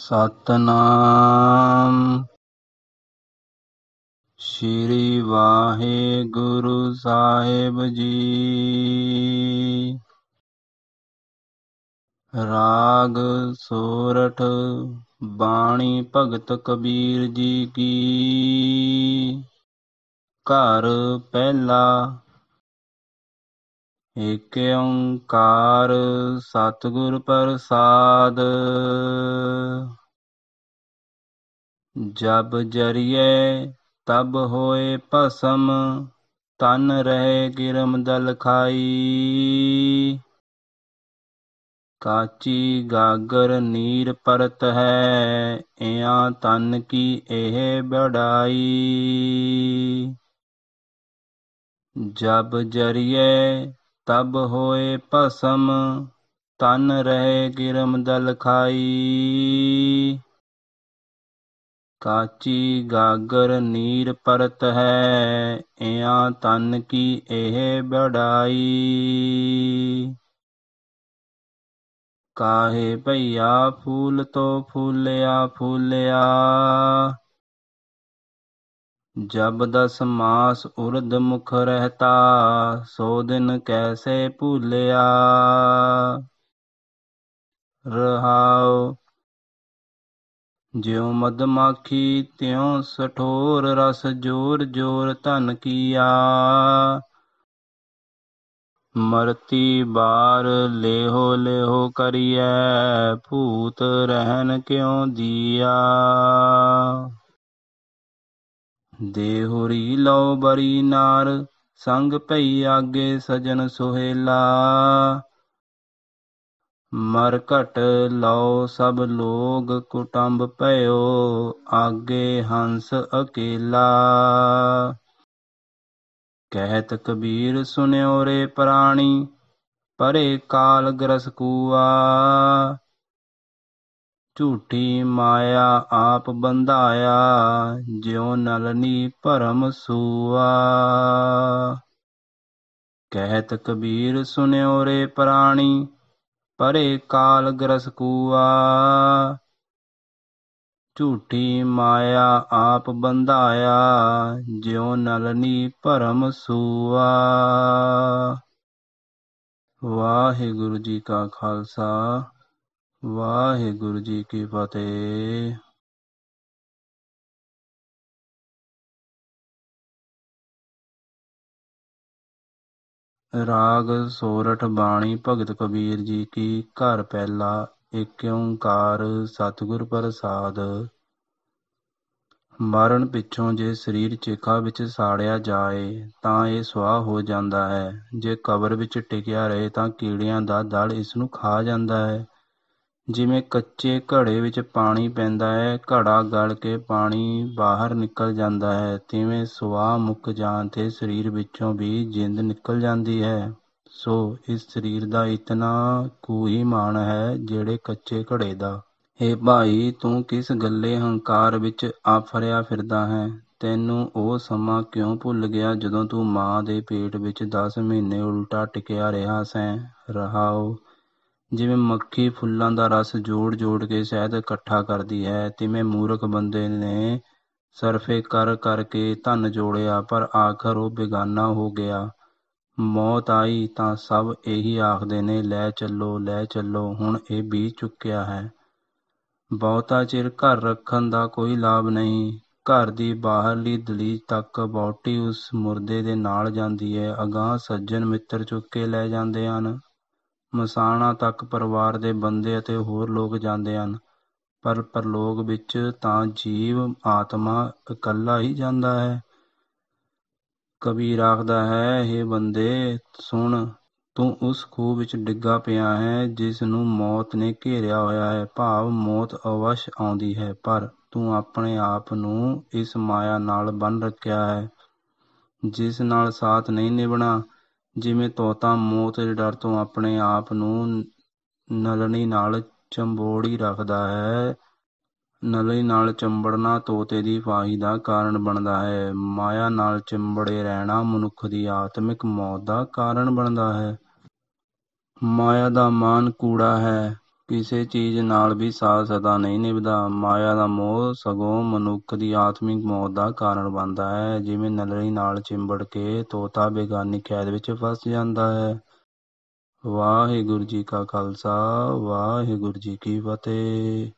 ਸਤਨਾਮ ਸ੍ਰੀ ਵਾਹਿਗੁਰੂ ਸਾਹਿਬ ਜੀ ਰਾਗ ਸੋਰਠ ਬਾਣੀ ਭਗਤ ਕਬੀਰ ਜੀ ਕੀ ਘਰ ਪਹਿਲਾ ਏਕ ਓੰਕਾਰ ਸਤਿਗੁਰ ਪ੍ਰਸਾਦ ਜਬ ਜਰੀਏ ਤਬ ਹੋਏ ਭਸਮ ਤਨ ਰਹੇ ਗਿਰਮ ਦਲ ਖਾਈ ਕਾਚੀ ਗਾਗਰ ਨੀਰ ਪਰਤ ਹੈ ਇਆਂ ਤਨ ਕੀ ਇਹ ਬੜਾਈ ਜਬ ਜਰੀਏ ਤਬ ਹੋਏ ਭਸਮ ਤਨ ਰਹਿ ਗਿਰਮਦਲ ਖਾਈ ਕਾਚੀ ਗਾਗਰ ਨੀਰ ਪਰਤ ਹੈ ਇਆਂ ਤਨ ਕੀ ਇਹ ਬੜਾਈ ਕਾਹੇ ਭਈਆ ਫੂਲ ਤੋ ਫੂਲਿਆ ਫੂਲਿਆ ਜਬ ਦਸ ਮਾਸ ਉਰਦ ਮੁਖ ਰਹਤਾ ਸੋ ਦਿਨ ਕੈਸੇ ਭੁਲਿਆ ਰਹਾਉ ਜਿਉ ਮਦਮਾਖੀ ਤਿਉ ਸਠੋਰ ਰਸ ਜੋਰ ਜੋਰ ਧਨ ਕੀਆ ਮਰਤੀ ਬਾਰ ਲੇਹੋ ਲੇਹੋ ਕਰੀਐ ਭੂਤ ਰਹਿਨ ਕਿਉ ਦੀਆ ਦੇਹੁਰੀ ਲਉ ਬਰੀ ਨਾਰ ਸੰਗ ਭਈ ਆਗੇ ਸਜਣ ਸੁਹੇਲਾ ਮਰ ਘਟ ਲਉ ਸਭ ਲੋਗ ਕੁਟੰਬ ਭਇਓ ਆਗੇ ਹੰਸ ਅਕੇਲਾ ਕਹਿਤ ਕਬੀਰ ਸੁਨਿਓ ਰੇ ਪ੍ਰਾਣੀ ਪਰੇ ਕਾਲ ਗਰਸ ਕੂਆ ਝੂਠੀ ਮਾਇਆ ਆਪ ਬੰਧਾਇਆ ਜਿਉ ਨਲਨੀ ਭਰਮ ਸੂਆ ਕਹਿਤ ਕਬੀਰ ਸੁਨਿਓ ਰੇ ਪ੍ਰਾਣੀ ਪਰੇ ਕਾਲ ਗਰਸ ਕੂਆ ਝੂਠੀ ਮਾਇਆ ਆਪ ਬੰਧਾਇਆ ਜਿਉ ਨਲਨੀ ਭਰਮ ਸੂਆ ਵਾਹਿਗੁਰੂ ਜੀ ਕਾ ਖਾਲਸਾ ਵਾਹਿਗੁਰੂ ਜੀ ਕੀ ਫਤਿਹ ਰਾਗ ਸੋਰਠ ਬਾਣੀ ਭਗਤ ਕਬੀਰ ਜੀ ਕੀ ਘਰ ਪਹਿਲਾ ਏਕ ਓੰਕਾਰ ਸਤਿਗੁਰ ਪ੍ਰਸਾਦ ਮਰਨ ਪਿੱਛੋਂ ਜੇ ਸਰੀਰ ਚੇਖਾ ਵਿੱਚ ਸਾੜਿਆ ਜਾਏ ਤਾਂ ਇਹ ਸੁਆਹ ਹੋ ਜਾਂਦਾ ਹੈ ਜੇ ਕਬਰ ਵਿੱਚ ਟਿਕਿਆ ਰਹੇ ਤਾਂ ਕੀੜਿਆਂ ਦਾ ਦਲ ਇਸ ਨੂੰ ਖਾ ਜਾਂਦਾ ਹੈ ਜਿਵੇਂ ਕੱਚੇ ਘੜੇ ਵਿੱਚ ਪਾਣੀ ਪੈਂਦਾ ਹੈ ਘੜਾ ਗਲ ਕੇ ਪਾਣੀ ਬਾਹਰ ਨਿਕਲ ਜਾਂਦਾ ਹੈ ਤਿਵੇਂ ਸਵਾਹ ਮੁੱਕ ਜਾਣ 'ਤੇ ਸਰੀਰ ਵਿੱਚੋਂ ਵੀ ਜਿੰਦ ਨਿਕਲ ਜਾਂਦੀ ਹੈ ਸੋ ਇਸ ਸਰੀਰ ਦਾ ਇਤਨਾ ਕੋਈ ਹੀ ਮਾਣ ਹੈ ਜਿਹੜੇ ਕੱਚੇ ਘੜੇ ਦਾ اے ਭਾਈ ਤੂੰ ਕਿਸ ਗੱਲੇ ਹੰਕਾਰ ਵਿੱਚ ਆਫਰਿਆ ਫਿਰਦਾ ਹੈ ਤੈਨੂੰ ਉਹ ਸਮਾਂ ਕਿਉਂ ਭੁੱਲ ਗਿਆ ਜਦੋਂ ਤੂੰ ਮਾਂ ਦੇ ਪੇਟ ਵਿੱਚ 10 ਮਹੀਨੇ ਉਲਟਾ ਟਿਕਿਆ ਰਿਹਾ ਸੈਂ ਰਹਾਉ ਜਿਵੇਂ ਮੱਖੀ ਫੁੱਲਾਂ ਦਾ ਰਸ ਜੋੜ-ਜੋੜ ਕੇ ਸ਼ਹਿਦ ਇਕੱਠਾ ਕਰਦੀ ਹੈ, ਤਿਵੇਂ ਮੂਰਖ ਬੰਦੇ ਨੇ ਸਰਫ਼ੇ ਕਰ-ਕਰ ਕੇ ਧਨ ਜੋੜਿਆ, ਪਰ ਆਖ਼ਰ ਉਹ ਬੇਗਾਨਾ ਹੋ ਗਿਆ। ਮੌਤ ਆਈ ਤਾਂ ਸਭ ਇਹੀ ਆਖਦੇ ਨੇ, "ਲੈ ਚੱਲੋ, ਲੈ ਚੱਲੋ, ਹੁਣ ਇਹ ਵੀ ਚੁੱਕਿਆ ਹੈ।" ਬਹੁਤਾ ਚਿਰ ਘਰ ਰੱਖਣ ਦਾ ਕੋਈ ਲਾਭ ਨਹੀਂ। ਘਰ ਦੀ ਬਾਹਰਲੀ ਦਲੀਜ ਤੱਕ ਵਹੁਟੀ ਉਸ ਮੁਰਦੇ ਦੇ ਨਾਲ ਜਾਂਦੀ ਹੈ। ਅਗਾਹ ਸੱਜਣ ਮਿੱਤਰ ਚੁੱਕ ਕੇ ਲੈ ਜਾਂਦੇ ਹਨ। ਮਸਾਣਾ ਤੱਕ ਪਰਿਵਾਰ ਦੇ ਬੰਦੇ ਅਤੇ ਹੋਰ ਲੋਕ ਜਾਂਦੇ ਹਨ ਪਰ ਪਰਲੋਕ ਵਿੱਚ ਤਾਂ ਜੀਵ ਆਤਮਾ ਇਕੱਲਾ ਹੀ ਜਾਂਦਾ ਹੈ ਕਬੀਰ ਆਖਦਾ ਹੈ हे ਬੰਦੇ ਸੁਣ ਤੂੰ ਉਸ ਖੂਹ ਵਿੱਚ ਡਿੱਗਾ ਪਿਆ ਹੈ ਜਿਸ ਨੂੰ ਮੌਤ ਨੇ ਘੇਰਿਆ ਹੋਇਆ ਹੈ ਭਾਵ ਮੌਤ ਅਵਸ਼ ਆਉਂਦੀ ਹੈ ਪਰ ਤੂੰ ਆਪਣੇ ਆਪ ਨੂੰ ਇਸ ਮਾਇਆ ਨਾਲ ਬੰਨ ਰੱਖਿਆ ਹੈ ਜਿਸ ਨਾਲ ਸਾਥ ਨਹੀਂ ਨਿਭਣਾ ਜਿਵੇਂ ਤੋਤਾ ਮੌਤ ਦੇ ਡਰ ਤੋਂ ਆਪਣੇ ਆਪ ਨੂੰ ਨਲਣੀ ਨਾਲ ਚੰਬੋੜੀ ਰੱਖਦਾ ਹੈ ਨਲਣੀ ਨਾਲ ਚੰਬੜਨਾ ਤੋਤੇ ਦੀ ਫਾਹੀ ਦਾ ਕਾਰਨ ਬਣਦਾ ਹੈ ਮਾਇਆ ਨਾਲ ਚੰਬੜੇ ਰਹਿਣਾ ਮਨੁੱਖ ਦੀ ਆਤਮਿਕ ਮੌਤ ਦਾ ਕਾਰਨ ਬਣਦਾ ਹੈ ਮਾਇਆ ਦਾ ਮਾਨ ਕੂੜਾ ਹੈ ਕਿਸੇ ਚੀਜ਼ ਨਾਲ ਵੀ ਸਾਥ ਸਦਾ ਨਹੀਂ ਨਿਭਦਾ। ਮਾਇਆ ਦਾ ਮੋਹ ਸਗੋਂ ਮਨੁੱਖ ਦੀ ਆਤਮਿਕ ਮੌਤ ਦਾ ਕਾਰਨ ਬਣਦਾ ਹੈ। ਜਿਵੇਂ ਨਲਰੀ ਨਾਲ ਚਿੰਬੜ ਕੇ ਤੋਤਾ ਬੇਗਾਨੀ ਕੈਦ ਵਿੱਚ ਫਸ ਜਾਂਦਾ ਹੈ। ਵਾਹਿਗੁਰੂ ਜੀ ਕਾ ਖਾਲਸਾ ਵਾਹਿਗੁਰੂ ਜੀ ਕੀ ਫਤਿਹ